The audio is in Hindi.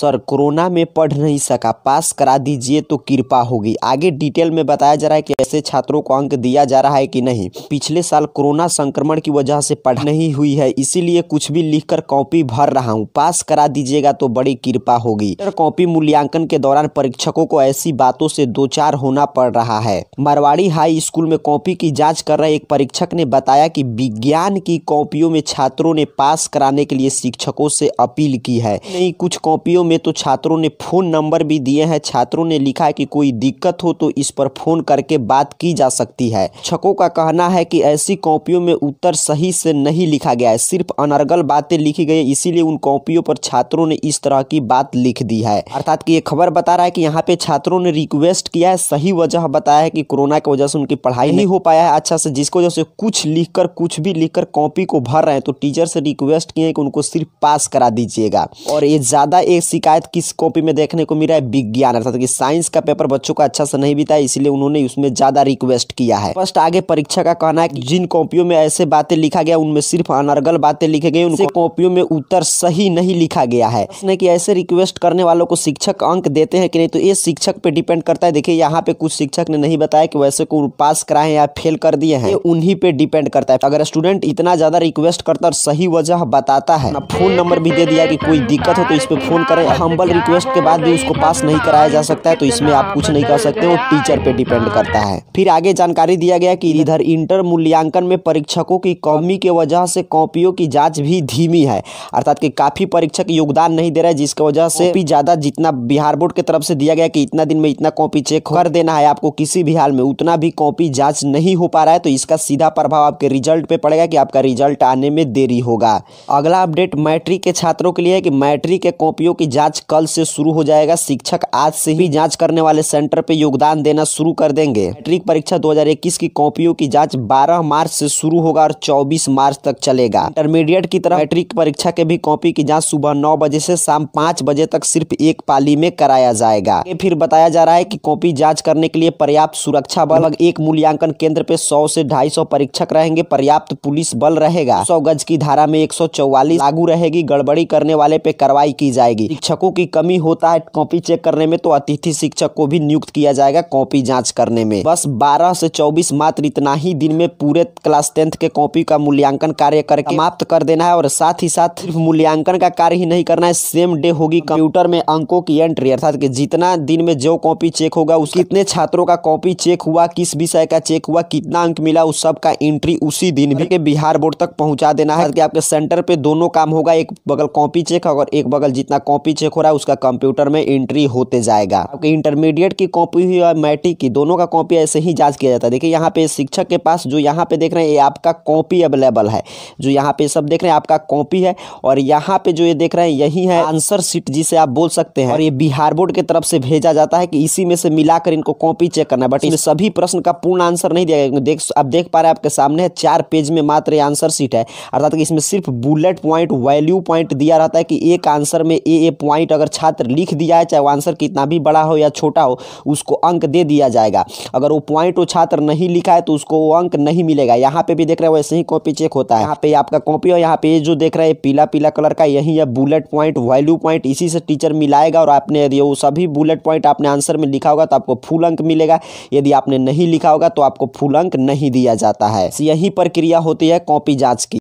सर कोरोना में पढ़ नहीं सका पास करा दीजिए तो कृपा होगी आगे डिटेल में बताया जा रहा है कि ऐसे छात्रों को अंक दिया जा रहा है कि नहीं पिछले साल कोरोना संक्रमण की वजह से पढ़ नहीं हुई है इसीलिए कुछ भी लिखकर कॉपी भर रहा हूँ पास करा दीजिएगा तो बड़ी कृपा होगी कॉपी मूल्यांकन के दौरान परीक्षकों को ऐसी बातों से दो चार होना पड़ रहा है मारवाड़ी हाई स्कूल में कॉपी की जाँच कर रहे एक परीक्षक ने बताया की विज्ञान की कॉपियों में छात्रों ने पास कराने के लिए शिक्षकों से अपील की है कुछ कॉपियों में तो छात्रों ने फ़ोन नंबर भी दिए हैं छात्रों ने लिखा है कि कोई दिक्कत हो तो इस पर फ़ोन करके बात की जा सकती है छकों का कहना है कि ऐसी कॉपियों में उत्तर सही से नहीं लिखा गया है सिर्फ अनर्गल बातें लिखी गई इसीलिए उन कॉपियों पर छात्रों ने इस तरह की बात लिख दी है अर्थात की ये खबर बता रहा है कि यहाँ पे छात्रों ने रिक्वेस्ट किया है सही वजह बताया है कि कोरोना की वजह से उनकी पढ़ाई नहीं हो पाया है अच्छा से जिसकी वजह से कुछ लिख कुछ भी लिख कॉपी को भर रहे हैं तो टीचर से रिक्वेस्ट किए कि उनको सिर्फ पास करा दीजिएगा और ये ज़्यादा एक शिकायत किस कॉपी में देखने को मिला है विज्ञान अर्थात कि साइंस का पेपर बच्चों को अच्छा से नहीं बीता इसलिए उन्होंने उसमें ज्यादा रिक्वेस्ट किया है फर्स्ट आगे परीक्षा का कहना है कि जिन कॉपियों में ऐसे बातें लिखा गया उनमें सिर्फ अनर्गल बातें लिखी गई उनसे कॉपियों में उत्तर सही नहीं लिखा गया है उसने की ऐसे रिक्वेस्ट करने वालों को शिक्षक अंक देते हैं कि नहीं तो ये शिक्षक पे डिपेंड करता है देखिए यहाँ पे कुछ शिक्षक ने नहीं बताया कि वैसे को पास कराए या फेल कर दिए हैं उन्हीं पे डिपेंड करता है अगर स्टूडेंट इतना ज्यादा रिक्वेस्ट करता और सही वजह बताता है फोन नंबर भी दे दिया कि कोई दिक्कत हो तो इस पे फोन करें हम्बल रिक्वेस्ट के बाद भी उसको पास नहीं कराया जा सकता है तो इसमें आप कुछ नहीं कर सकते वो टीचर पे डिपेंड करता है फिर आगे जानकारी दिया गया कि इधर इंटर मूल्यांकन में परीक्षकों की कमी के वजह से कॉपियों की जांच भी धीमी है अर्थात कि काफ़ी परीक्षक योगदान नहीं दे रहे जिसकी वजह से भी ज़्यादा जितना बिहार बोर्ड की तरफ से दिया गया कि इतना दिन में इतना कॉपी चेक कर देना है आपको किसी भी हाल में उतना भी कॉपी जाँच नहीं हो पा रहा है तो इसका सीधा प्रभाव आपके रिजल्ट पे पड़ेगा कि आपका रिजल्ट आने में देरी होगा अगला अपडेट मैट्रिक के छात्रों के लिए है कि मैट्रिक के कॉपियों की जांच कल से शुरू हो जाएगा शिक्षक आज से ही जांच करने वाले सेंटर पे योगदान देना शुरू कर देंगे मैट्रिक परीक्षा 2021 की कॉपियों की जांच 12 मार्च से शुरू होगा और 24 मार्च तक चलेगा इंटरमीडिएट की तरह मैट्रिक परीक्षा के भी कॉपी की जाँच सुबह नौ बजे ऐसी शाम पाँच बजे तक सिर्फ एक पाली में कराया जाएगा ये फिर बताया जा रहा है की कॉपी जाँच करने के लिए पर्याप्त सुरक्षा बल एक मूल्यांकन केंद्र पे सौ ऐसी ढाई परीक्षक रहेंगे पर्याप्त पुलिस बल रहेगा सौ गज की धारा में एक लागू रहेगी गड़बड़ी करने वाले पे कार्रवाई की जाएगी शिक्षकों की कमी होता है कॉपी चेक करने में तो अतिथि शिक्षक को भी नियुक्त किया जाएगा कॉपी जांच करने में बस बारह से चौबीस मात्र इतना ही दिन में पूरे क्लास टेंथ के कॉपी का मूल्यांकन कार्य करके समाप्त कर देना है और साथ ही साथ सिर्फ मूल्यांकन का कार्य ही नहीं करना है सेम डे होगी कंप्यूटर में अंकों की एंट्री अर्थात जितना दिन में जो कॉपी चेक होगा उस कितने छात्रों का कॉपी चेक हुआ किस विषय का चेक हुआ कितना अंक मिला उस सब का एंट्री उसी दिन भी के बिहार बोर्ड तक पहुंचा देना है कि आपके सेंटर पे दोनों काम होगा एक बगल कॉपी चेक और एक बगल जितना कॉपी चेक हो रहा है उसका कंप्यूटर में एंट्री होते जाएगा आपके इंटरमीडिएट की कॉपी हुई और मैट्रिक की दोनों का कॉपी ऐसे ही जांच किया जाता है देखिए यहाँ पे शिक्षक के पास जो यहाँ पे देख रहे हैं ये आपका कॉपी अवेलेबल है जो यहाँ पे सब देख रहे हैं आपका कॉपी है और यहाँ पे जो ये देख रहे हैं यही है आंसर शीट जिसे आप बोल सकते हैं और ये बिहार बोर्ड की तरफ से भेजा जाता है कि इसी में से मिलाकर इनको कॉपी चेक करना बट इन सभी प्रश्न का पूर्ण आंसर नहीं दिया गया देख आप देख पा रहे हैं आपके सामने चार पेज में मात्र आंसर शीट है अर्थात इसमें सिर्फ बुलेट पॉइंट वैल्यू पॉइंट दिया रहता है कि एक आंसर में ए ए पॉइंट अगर छात्र लिख दिया है चाहे वो आंसर कितना भी बड़ा हो या छोटा हो उसको अंक दे दिया जाएगा अगर वो पॉइंट वो छात्र नहीं लिखा है तो उसको वो अंक नहीं मिलेगा यहाँ पे भी देख रहे हो वैसे ही कॉपी चेक होता है यहाँ पे आपका कॉपी और यहाँ पे जो देख रहे हैं पीला पीला कलर का यही है बुलेट पॉइंट वैल्यू पॉइंट इसी से टीचर मिलाएगा और आपने यदि वो सभी बुलेट पॉइंट आपने आंसर में लिखा होगा तो आपको फुल अंक मिलेगा यदि आपने नहीं लिखा होगा तो आपको फुल अंक नहीं दिया जाता है यही प्रक्रिया होती है कॉपी जाँच की